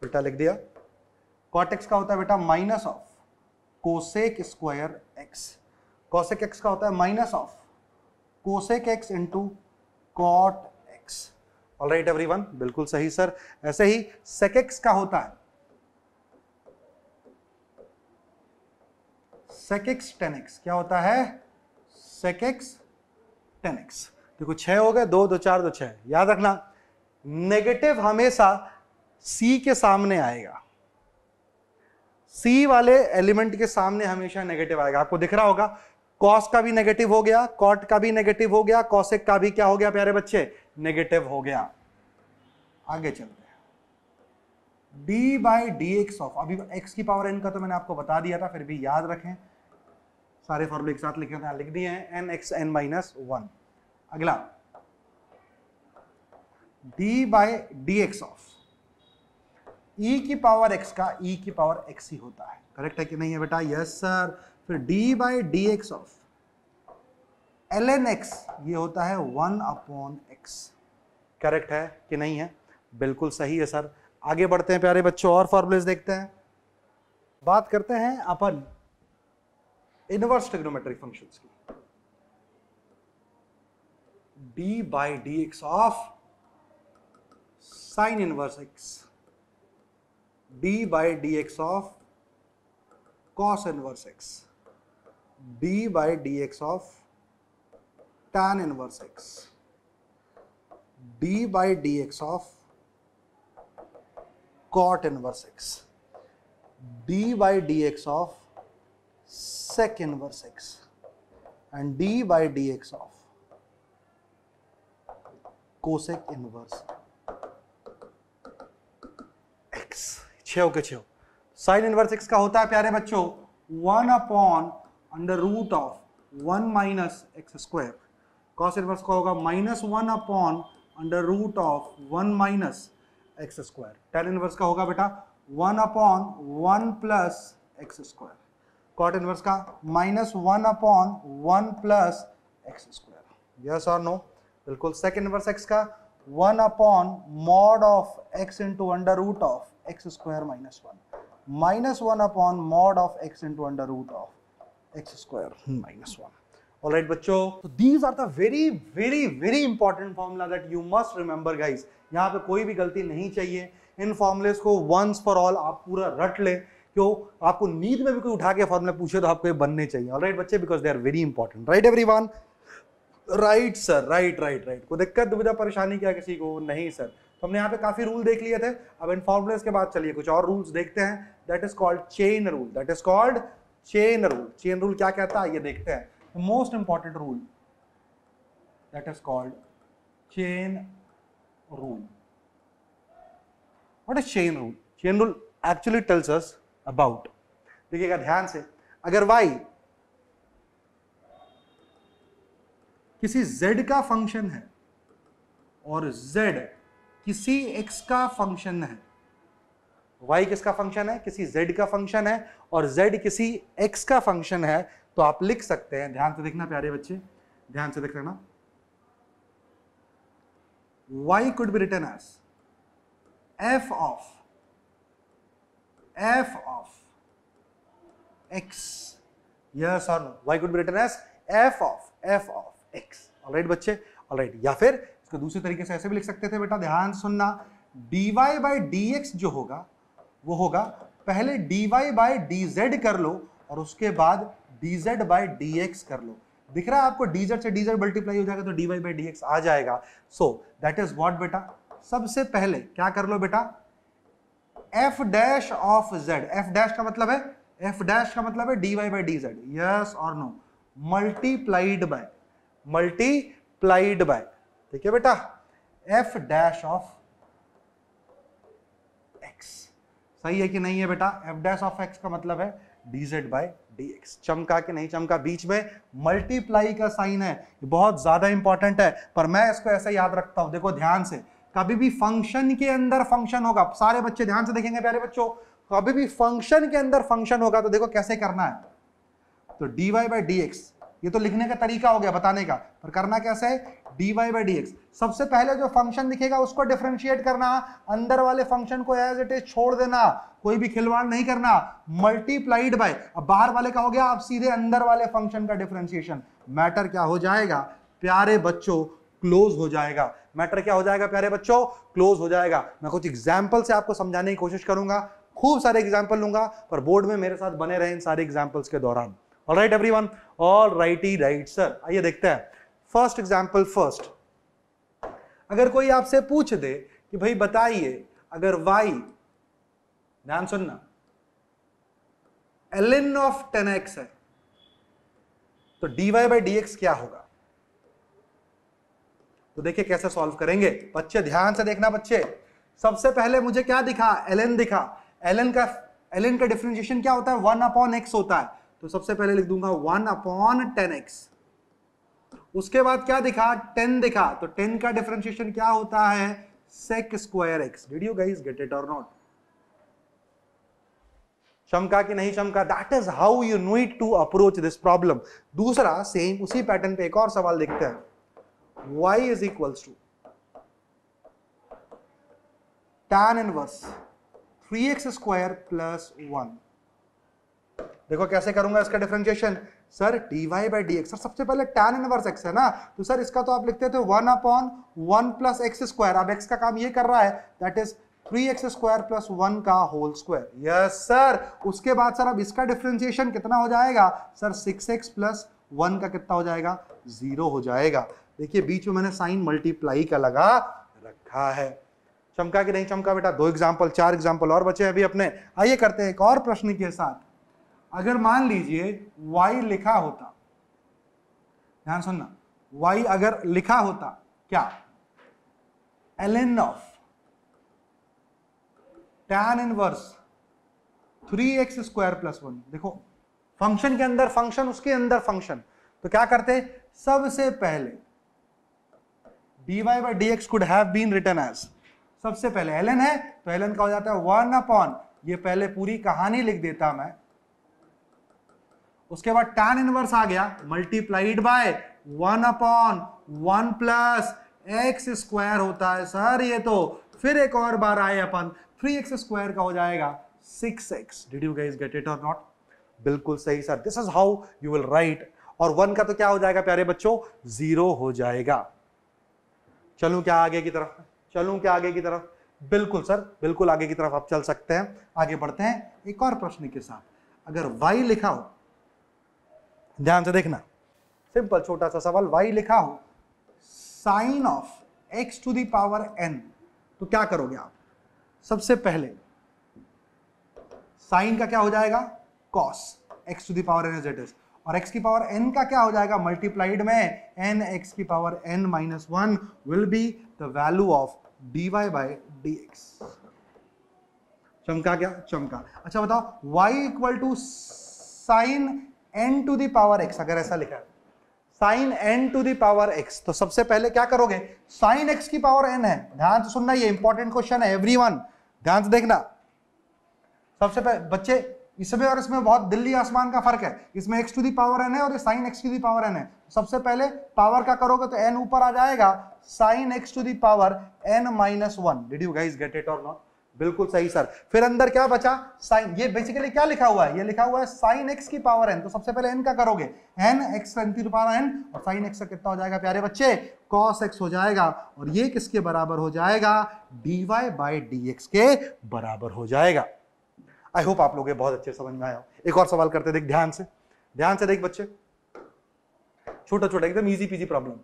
S1: बेटा लिख दिया कॉट एक्स का होता है बेटा minus of cosec square x cosec x का होता है minus of cosec x into cot x all right everyone बिल्कुल सही सर ऐसे ही सेक एक्स का होता है सेक एक्स टेन एक्स क्या होता है सेक एक्स टेन एक्स देखो छह हो गए दो दो चार दो छह याद रखना नेगेटिव हमेशा सी के सामने आएगा सी वाले एलिमेंट के सामने हमेशा नेगेटिव आएगा आपको दिख रहा होगा कॉस का भी नेगेटिव हो गया कॉट का भी नेगेटिव हो गया कॉसेक का भी क्या हो गया प्यारे बच्चे नेगेटिव हो गया आगे चलते हैं d by d x of अभी एक्स की पावर एन का तो मैंने आपको बता दिया था फिर भी याद रखें सारे फॉर्मूले एक साथ लिखे लिख दिए हैं n x n minus one अगला d by d x of e e की पावर एक्स का ई e की पावर एक्स ही होता है करेक्ट है कि नहीं है बेटा यस सर फिर d by d x of l n x ये होता है वन अपॉन एक्स करेक्ट है कि नहीं है बिल्कुल सही है सर आगे बढ़ते हैं प्यारे बच्चों और फॉर्मुलेस देखते हैं बात करते हैं अपन इनवर्स ट्रिग्नोमेट्रिक फंक्शंस की d by d x of sine inverse x d by dx of cos inverse x d by dx of tan inverse x d by dx of cot inverse x d by dx of sec inverse x and d by dx of cosec inverse छो के छो sign inverse x का होता है प्यारे बच्चों one upon under root of one minus x square cos inverse का होगा minus one upon under root of one minus x square tan inverse का होगा बेटा one upon one plus x square cot inverse का minus one upon one plus x square yes और no बिल्कुल second inverse x का one upon mod of x into under root of x square minus one minus one upon mod of x into under root of x square minus one all right bachcho so these are the very very very important formula that you must remember guys yahan pe koi bhi galti nahi chahiye इन formulas को once for all आप पूरा रट ले क्यों आपको नींद में भी कोई उठा के फॉर्मुले पूछे तो आपको ये बनने चाहिए ऑल राइट बच्चे because they are very important right everyone right sir right right right कोई दिक्कत दुविधा परेशानी क्या किसी को नहीं सर तो हमने यहाँ पे काफ़ी रूल देख लिए थे अब इन फॉर्मुलेज के बाद चलिए कुछ और रूल्स देखते हैं that is called chain rule that is called chain rule chain rule क्या कहता है ये देखते हैं most important rule that is called chain rule what is chain rule chain rule actually tells us about देखिएगा ध्यान से अगर वाई किसी जेड का फंक्शन है और जेड किसी x का फंक्शन है y किसका फंक्शन है किसी z का फंक्शन है और z किसी x का फंक्शन है तो आप लिख सकते हैं ध्यान से देखना प्यारे बच्चे ध्यान से देख लेना y could be written as f of f of x yes or no y could be written as f of f of x all right right, बच्चे ऑलराइट right. या फिर इसको दूसरे तरीके से ऐसे भी लिख सकते थे बेटा ध्यान सुनना d y by d x जो होगा वो होगा पहले d y by d z कर लो और उसके बाद d z by d x कर लो दिख रहा है आपको डी जेड से डी जेड मल्टीप्लाई हो जाएगा तो d y by d x आ जाएगा सो दैट इज वॉट बेटा सबसे पहले क्या कर लो बेटा f dash of z f dash का मतलब है f डैश का मतलब है d y by d z yes और no multiplied by multiplied by ठीक है बेटा एफ डैश ऑफ एक्स सही है कि नहीं है बेटा एफ डैश ऑफ एक्स का मतलब है d z by d x चमका के नहीं चमका बीच में मल्टीप्लाई का साइन है बहुत ज़्यादा इंपॉर्टेंट है पर मैं इसको ऐसा याद रखता हूं देखो ध्यान से कभी भी फंक्शन के अंदर फंक्शन होगा सारे बच्चे ध्यान से देखेंगे प्यारे बच्चों कभी भी फंक्शन के अंदर फंक्शन होगा तो देखो कैसे करना है तो d y by d x ये तो लिखने का तरीका हो गया बताने का पर करना कैसे है d y by d x सबसे पहले जो फंक्शन दिखेगा उसको डिफ्रेंशिएट करना अंदर वाले फंक्शन को एज इट इज छोड़ देना कोई भी खिलवाड़ नहीं करना मल्टीप्लाइड बाय अब बाहर वाले का हो गया आप सीधे अंदर वाले फंक्शन का डिफ्रेंशिएशन मैटर क्या हो जाएगा प्यारे बच्चों क्लोज हो जाएगा मैटर क्या हो जाएगा प्यारे बच्चों क्लोज हो जाएगा मैं कुछ एग्जाम्पल से आपको समझाने की कोशिश करूंगा खूब सारे एग्जाम्पल लूंगा पर बोर्ड में मेरे साथ बने रहे इन सारे एग्जाम्पल्स के दौरान all right everyone all right ही राइट सर आइए देखते हैं फर्स्ट एग्जाम्पल फर्स्ट अगर कोई आपसे पूछ दे कि भाई बताइए अगर y ध्यान सुनना एन ऑफ टेन एक्स है तो वाई बाई डी एक्स क्या होगा तो देखिए कैसे सॉल्व करेंगे बच्चे ध्यान से देखना बच्चे सबसे पहले मुझे क्या दिखा एन दिखा एन का एन का डिफ्रेंशिएशन क्या होता है वन अपॉन एक्स होता है तो सबसे पहले लिख दूंगा वन अपॉन टेन एक्स उसके बाद क्या दिखा टेन दिखा तो टेन का डिफ्रेंशिएशन क्या होता है sec square x did you guys get it और नॉट शमका कि नहीं शमका that is how you need to approach this problem दूसरा सेम उसी पैटर्न पे एक और सवाल देखते हैं y is equal to tan inverse three x square plus one देखो कैसे करूंगा इसका differentiation sir d y by d x sir सबसे पहले टैन इनवर्स एक्स है ना तो सर इसका तो आप लिखते थे one upon one plus x square अब एक्स का काम ये कर रहा है that is three x square plus one का होल स्क्वायर यस सर उसके बाद सर अब इसका डिफ्रेंसिएशन कितना हो जाएगा sir six x plus one का कितना हो जाएगा जीरो हो जाएगा देखिए बीच में मैंने साइन मल्टीप्लाई का लगा रखा है चमका कि नहीं चमका बेटा दो एग्जाम्पल चार एग्जाम्पल और बचे हैं अभी अपने आइए करते हैं एक और प्रश्न के साथ अगर मान लीजिए y लिखा होता ध्यान सुनना y अगर लिखा होता क्या ln of tan inverse three x square plus one देखो फंक्शन के अंदर फंक्शन उसके अंदर फंक्शन तो क्या करते सबसे पहले dy y by d x could have been written as सबसे पहले ln है तो ln का हो जाता है वन अपॉन ये पहले पूरी कहानी लिख देता मैं उसके बाद टैन इनवर्स आ गया multiplied by one upon one plus x square होता है सर ये तो फिर एक और बार आए अपन थ्री एक्स स्क्वायर का हो जाएगा six x did you guys get it और नॉट बिल्कुल सही sir this is how you will write और वन का तो क्या हो जाएगा प्यारे बच्चों जीरो हो जाएगा चलू क्या आगे की तरफ चलू क्या आगे की तरफ बिल्कुल सर बिल्कुल आगे की तरफ आप चल सकते हैं आगे बढ़ते हैं एक और प्रश्न के साथ अगर y लिखा हो ध्यान से देखना सिंपल छोटा सा सवाल वाई लिखा हो sine of x to the power n तो क्या करोगे आप सबसे पहले साइन का क्या हो जाएगा cos x to the power n as it is और x की पावर n का क्या हो जाएगा मल्टीप्लाइड में n x की power n minus one will be the value of dy y by d चमका क्या चमका अच्छा बताओ y equal to sine n to the power x अगर ऐसा लिखा sine n to the power x तो सबसे पहले क्या करोगे साइन एक्स की पावर एन है ध्यान से सुनना ये इंपॉर्टेंट क्वेश्चन है एवरी ध्यान से देखना सबसे पहले बच्चे इसमें और इसमें बहुत दिल्ली आसमान का फर्क है इसमें x to the power n है और sine x to the power n है सबसे पहले पावर का करोगे तो एन ऊपर आ जाएगा sine x to the power n minus one did you guys get it और नॉट बिल्कुल सही सर फिर अंदर क्या बचा साइन ये बेसिकली क्या लिखा हुआ है ये लिखा हुआ है साइन एक्स की पावर एन तो सबसे पहले एन का करोगे एन एक्स एन की पावर एन और साइन एक्स का कितना हो जाएगा प्यारे बच्चे कॉस एक्स हो जाएगा और ये किसके बराबर हो जाएगा d y by d x के बराबर हो जाएगा आई होप आप लोग बहुत अच्छे समझ में आया एक और सवाल करते देख ध्यान से ध्यान से देख बच्चे छोटा छोटा एकदम easy peasy problem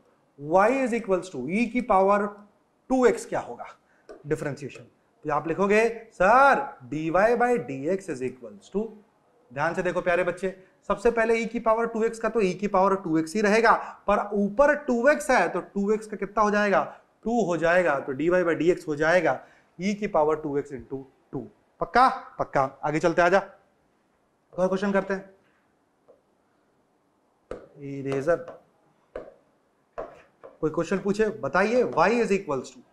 S1: y is equals to e की पावर टू एक्स क्या होगा डिफ्रेंसिएशन तो आप लिखोगे sir d y by d x is equal to ध्यान से देखो प्यारे बच्चे सबसे पहले e की पावर 2x का तो e की पावर 2x ही रहेगा पर ऊपर 2x है तो 2x का कितना हो जाएगा 2 हो जाएगा तो dy बाई डी हो जाएगा e की power 2x x into two पक्का पक्का आगे चलते आ और क्वेश्चन करते हैं इरेजर कोई क्वेश्चन पूछे बताइए y is equals to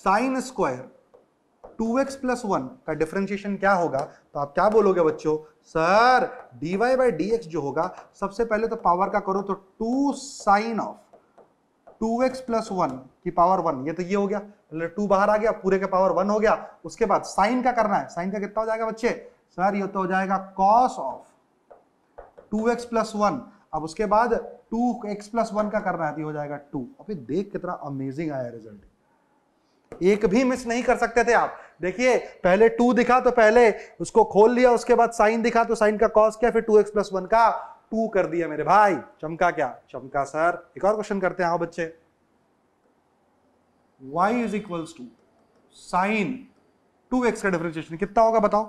S1: sine square two x plus one का डिफ्रेंशिएशन क्या होगा तो आप क्या बोलोगे बच्चों sir d y by d x जो होगा सबसे पहले तो पावर का करो तो two sine of two x plus one की पावर वन ये तो ये हो गया पहले टू बाहर आ गया पूरे का पावर वन हो गया उसके बाद साइन का करना है साइन का कितना हो जाएगा बच्चे सर ये तो हो जाएगा cos of two x plus one अब उसके बाद टू एक्स प्लस वन का करना है तो हो जाएगा टू अभी देख कितना अमेजिंग आया रिजल्ट एक भी मिस नहीं कर सकते थे आप देखिए पहले टू दिखा तो पहले उसको खोल लिया उसके बाद साइन दिखा तो साइन का कॉस क्या फिर टू एक्स प्लस वन का टू कर दिया मेरे भाई चमका क्या चमका सर एक और क्वेश्चन करते हैं आओ बच्चे y is equals to sine two x का डिफरेंशिएशन कितना होगा बताओ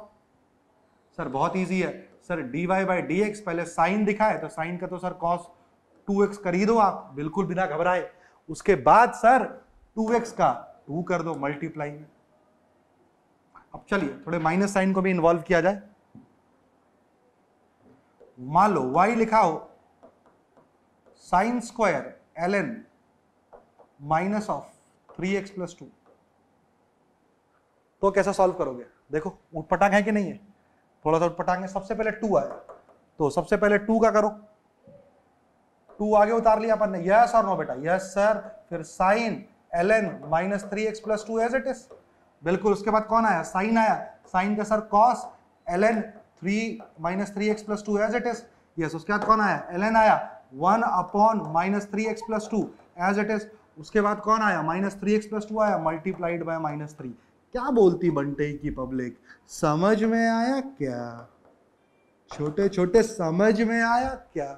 S1: सर बहुत ईजी है sir d y by d x पहले साइन दिखा है तो साइन का तो सर कॉस टू एक्स कर ही दो आप बिल्कुल बिना घबराए उसके बाद सर टू एक्स का टू कर दो मल्टीप्लाई में अब चलिए थोड़े माइनस साइन को भी इन्वॉल्व किया जाए मान लो वाई लिखा हो sine square l n minus of three x plus two तो कैसा सॉल्व करोगे देखो उठपटांग है कि नहीं है थोड़ा सा उठपटांग है सबसे पहले टू आया तो सबसे पहले टू का करो टू आगे उतार लिया अपन ने यस और नो बेटा यस सर फिर sine l n minus three x plus two as it is बिल्कुल उसके बाद कौन आया साइन आया साइन का sir cos l n three minus three x plus two as it is yes उसके बाद कौन आया एल एन आया one upon minus three x plus two as it is उसके बाद कौन आया minus three x plus two आया मल्टीप्लाइड बाय माइनस थ्री क्या बोलती बंटे की पब्लिक समझ में आया क्या छोटे छोटे समझ में आया क्या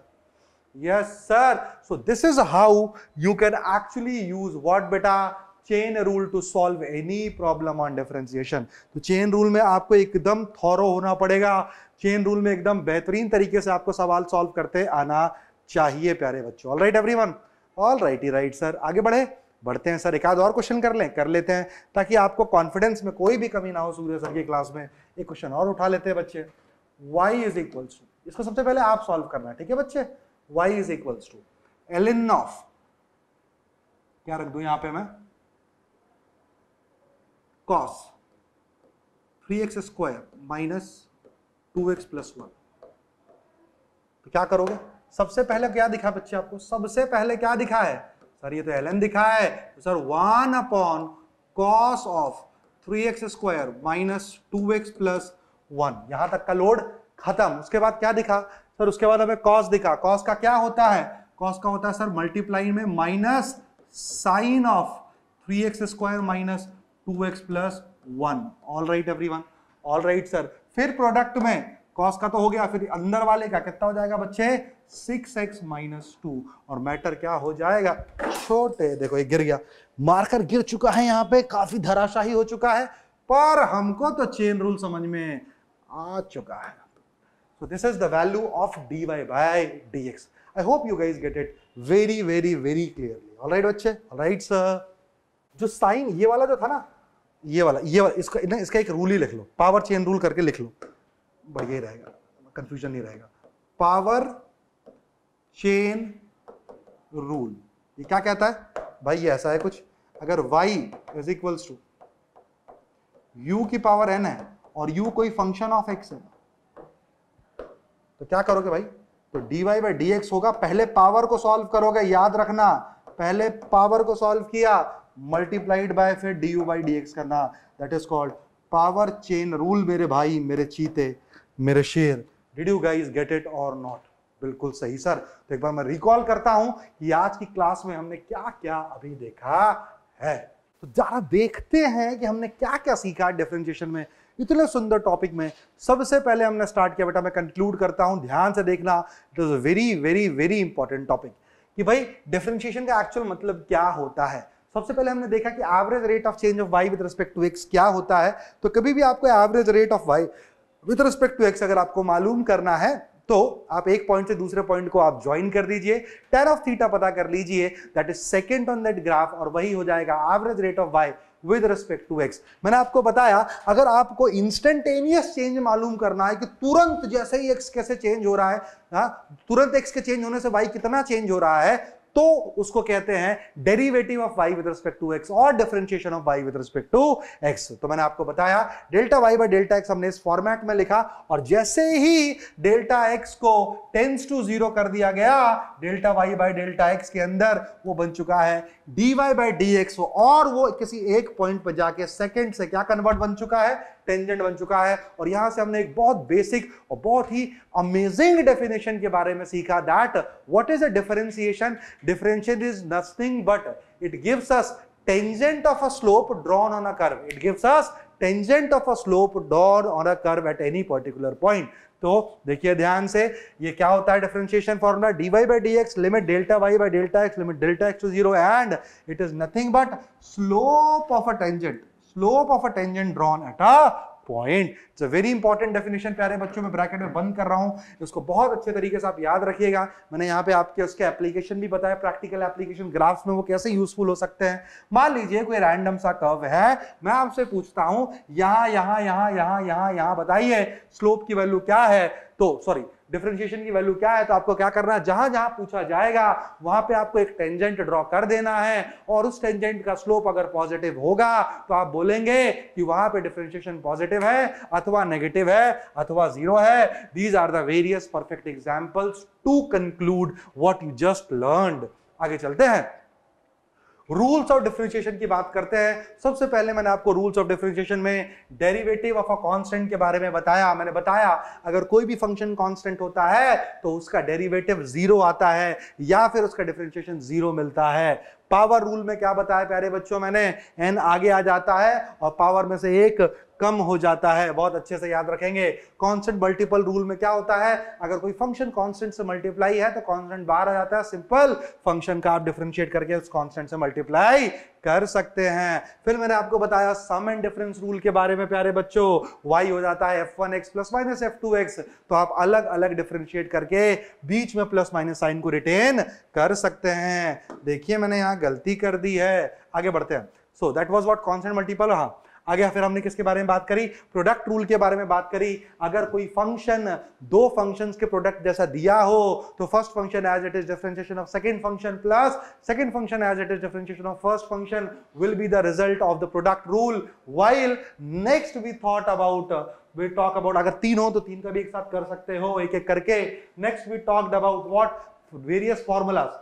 S1: Yes, sir. So this is how you can actually use what beta chain rule to solve any problem on differentiation तो चेन रूल में आपको एकदम थोरो होना पड़ेगा चेन रूल में एकदम बेहतरीन तरीके से आपको सवाल सॉल्व करते आना चाहिए प्यारे बच्चों all right everyone all right ही राइट सर आगे बढ़े बढ़ते हैं सर एक आध और क्वेश्चन कर लें कर लेते हैं ताकि आपको कॉन्फिडेंस में कोई भी कमी ना हो सूर्य सर की क्लास में एक क्वेश्चन और उठा लेते हैं बच्चे वाई इज इक्वल्स इसको सबसे पहले आप सॉल्व करना है ठीक है बच्चे y is equals to ln इन ऑफ क्या रख दू यहां पे मैं cos 3x x square minus two x plus one तो क्या करोगे सबसे पहले क्या दिखा बच्चे आपको सबसे पहले क्या दिखा है सर ये तो ln दिखा है तो sir one upon cos of 3x x square minus two x plus one यहां तक का लोड खत्म उसके बाद क्या दिखा सर उसके बाद हमें कॉस दिखा कॉस का क्या होता है कॉस का होता है सर मल्टीप्लाई में minus sine of three x square minus two x plus one all right everyone all right sir फिर प्रोडक्ट में कॉस का तो हो गया फिर अंदर वाले का कितना हो जाएगा बच्चे सिक्स एक्स माइनस टू और मैटर क्या हो जाएगा छोटे देखो ये गिर गया मार्कर गिर चुका है यहाँ पे काफी धराशाही हो चुका है पर हमको तो चेन रूल समझ में आ चुका है So this is the value of dy by dx. I hope you guys get it very very very clearly. All right बच्चे, all right sir. जो साइन ये वाला जो था ना ये वाला ये वाला इसका ना इसका एक रूल ही लिख लो पावर चेन रूल करके लिख लो बढ़िया ही रहेगा कंफ्यूजन नहीं रहेगा पावर चेन रूल ये क्या कहता है भाई ये ऐसा है कुछ अगर y is equals to u की पावर n है और u कोई फंक्शन ऑफ x है तो क्या करोगे भाई तो d y by d x होगा पहले पावर को सॉल्व करोगे याद रखना पहले पावर को सॉल्व किया मल्टीप्लाइड बाय फिर d u by d x करना that is called power chain rule मेरे भाई मेरे चीते मेरे शेर did you guys get it और नॉट बिल्कुल सही सर तो एक बार मैं रिकॉल करता हूं कि आज की क्लास में हमने क्या क्या अभी देखा है तो जरा देखते हैं कि हमने क्या क्या सीखा डिफ्रेंशिएशन में इतने सुंदर टॉपिक में सबसे पहले हमने स्टार्ट किया बेटा मैं कंक्लूड करता हूं ध्यान से देखना it is a very very very important topic कि भाई डिफ्रेंशिएशन का एक्चुअल मतलब क्या होता है सबसे पहले हमने देखा कि average rate of change of y with respect to x क्या होता है तो कभी भी आपको average rate of y with respect to x अगर आपको मालूम करना है तो आप एक पॉइंट से दूसरे पॉइंट को आप ज्वाइन कर दीजिए टेन ऑफ थीटा पता कर लीजिए that is second on that graph और वही हो जाएगा average rate of y with respect to x मैंने आपको बताया अगर आपको इंस्टेंटेनियस चेंज मालूम करना है कि तुरंत जैसे ही एक्स कैसे चेंज हो रहा है हा? तुरंत एक्स के चेंज होने से वाई कितना चेंज हो रहा है तो उसको कहते हैं derivative of y with respect to x और differentiation of y with respect to x तो मैंने आपको बताया delta y by delta x हमने इस फॉर्मेट में लिखा और जैसे ही डेल्टा एक्स को टेंस टू जीरो कर दिया गया delta y by delta x के अंदर वो बन चुका है d y by d x और वो किसी एक पॉइंट पर जाके सेकेंड से क्या कन्वर्ट बन चुका है टेंजेंट बन चुका है और यहां से हमने एक बहुत बेसिक और बहुत ही अमेजिंग डेफिनेशन के बारे में सीखा that what is a differentiation differentiation is nothing but it gives us tangent of a slope drawn on a curve it gives us tangent of a slope drawn on a curve at any particular point तो देखिए ध्यान से ये क्या होता है differentiation formula d y by d x limit delta y by delta x limit delta x to zero and it is nothing but slope of a tangent slope of a tangent drawn at a point it's a very important definition प्यारे बच्चों में bracket में बंद कर रहा हूं इसको बहुत अच्छे तरीके से आप याद रखिएगा मैंने यहाँ पे आपके उसके एप्लीकेशन भी बताया प्रैक्टिकल एप्लीकेशन ग्राफ्स में वो कैसे यूजफुल हो सकते हैं मान लीजिए कोई रैंडम सा कर्व है मैं आपसे पूछता हूं यहां यहां यहां यहां यहां यहां बताइए स्लोप की वैल्यू क्या है तो सॉरी डिफ्रेंशिएशन की वैल्यू क्या है तो आपको क्या करना है जहां जहां पूछा जाएगा वहां पे आपको एक टेंजेंट ड्रॉ कर देना है और उस टेंजेंट का स्लोप अगर पॉजिटिव होगा तो आप बोलेंगे कि वहां पे डिफ्रेंशिएशन पॉजिटिव है अथवा नेगेटिव है अथवा जीरो है these are the various perfect examples to conclude what you just learn आगे चलते हैं रूल्स ऑफ डिफ्रेंशिएशन की बात करते हैं सबसे पहले मैंने आपको रूल्स ऑफ डिफ्रेंशिएशन में डेरिवेटिव ऑफ अ कांस्टेंट के बारे में बताया मैंने बताया अगर कोई भी फंक्शन कांस्टेंट होता है तो उसका डेरिवेटिव जीरो आता है या फिर उसका डिफ्रेंशिएशन जीरो मिलता है पावर रूल में क्या बताया प्यारे बच्चों मैंने एन आगे आ जाता है और पावर में से एक कम हो जाता है बहुत अच्छे से याद रखेंगे कांस्टेंट मल्टीपल रूल में क्या होता है अगर कोई फंक्शन कांस्टेंट से मल्टीप्लाई है तो कांस्टेंट बाहर आ जाता है सिंपल फंक्शन का आप डिफ्रेंशिएट करके उस कांस्टेंट से मल्टीप्लाई कर सकते हैं फिर मैंने आपको बताया सम एंड डिफरेंस रूल के बारे में प्यारे बच्चों वाई हो जाता है f one x plus minus f two x तो आप अलग अलग डिफ्रेंशिएट करके बीच में प्लस माइनस साइन को रिटेन कर सकते हैं देखिए मैंने यहाँ गलती कर दी है आगे बढ़ते हैं so that was what constant multiple हाँ आगे फिर हमने किसके बारे में बात करी प्रोडक्ट रूल के बारे में बात करी अगर कोई फंक्शन दो फंक्शन के प्रोडक्ट जैसा दिया हो तो first function as it is differentiation of second function plus second function as it is differentiation of first function will be the result of the product rule while next we thought about we talk about अगर तीन हो तो तीन का भी एक साथ कर सकते हो एक एक करके next we talked about what various formulas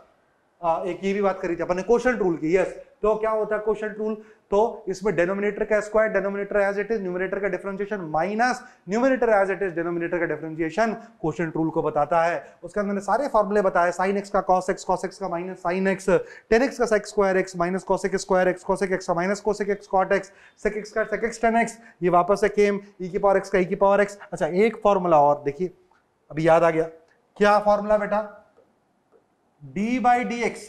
S1: एक ये भी बात करी थी अपने क्वेश्चन रूल की यस yes. तो क्या होता है क्वेश्चन रूल तो इसमें डेनोमिनेटर का square denominator as it is numerator का differentiation minus numerator as it is denominator का डिफरेंशिएशन क्वेश्चन रूल को बताता है उसके अंदर मैंने सारे फॉर्मुले बताए साइन एक्स का कॉस एक्स कॉस एक्स का minus sine x tan x का sec square x minus cos x square x cos x का minus cos x cot x sec x का सेक एक्स टेन एक्स ये वापस से came e e की power x का e e की power x अच्छा एक फॉर्मूला और देखिए अभी याद आ गया क्या फॉर्मूला बेटा d by d x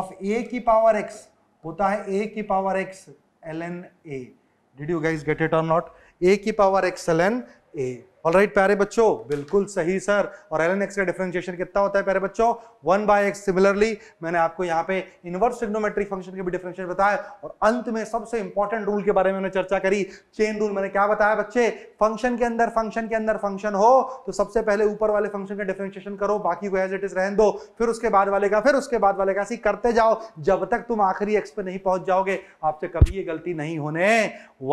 S1: of a की पावर एक्स होता है ए की power x l n a did you guys get it और नॉट ए की power x l n a all right प्यारे बच्चों बिल्कुल सही सर और एल एन एक्स का डिफ्रेंशिएशन कितना होता है प्यारे बच्चों वन बाय एक्स सिमिलरली मैंने आपको यहाँ पे इनवर्स ट्रिग्नोमेट्रिक फंक्शन के भी डिफ्रेंशिएशन बताया और अंत में सबसे इंपॉर्टेंट रूल के बारे में मैंने चर्चा करी चेन रूल मैंने क्या बताया बच्चे फंक्शन के अंदर फंक्शन के अंदर फंक्शन हो तो सबसे पहले ऊपर वाले फंक्शन का डिफ्रेंशिएशन करो बाकी को एज इट इज रहने दो फिर उसके बाद वाले का फिर उसके बाद वाले का ऐसी करते जाओ जब तक तुम आखिरी एक्स पे नहीं पहुंच जाओगे आपसे कभी ये गलती नहीं होने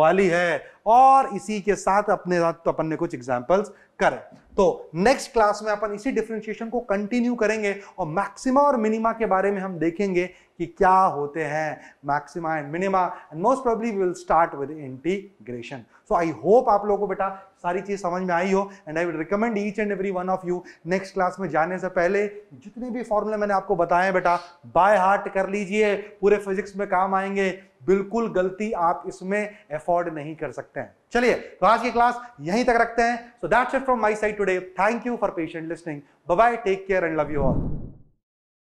S1: वाली है और इसी के साथ अपने साथ तो अपन ने कुछ एग्जाम एग्जाम्पल्स करें तो नेक्स्ट क्लास में अपन इसी डिफ्रेंशिएशन को कंटिन्यू करेंगे और मैक्सिमा और मिनिमा के बारे में हम देखेंगे कि क्या होते हैं maxima and minima and most probably will start with integration so I hope आप लोगों को बेटा सारी चीज़ समझ में आई हो and I will recommend each and every one of you next class में जाने से पहले जितने भी फॉर्मूले मैंने आपको बताए बेटा बाय हार्ट कर लीजिए पूरे फिजिक्स में काम आएंगे बिल्कुल गलती आप इसमें अफोर्ड नहीं कर सकते हैं चलिए तो आज की क्लास यहीं तक रखते हैं so that's it from my side today thank you for patient listening bye take care and love you all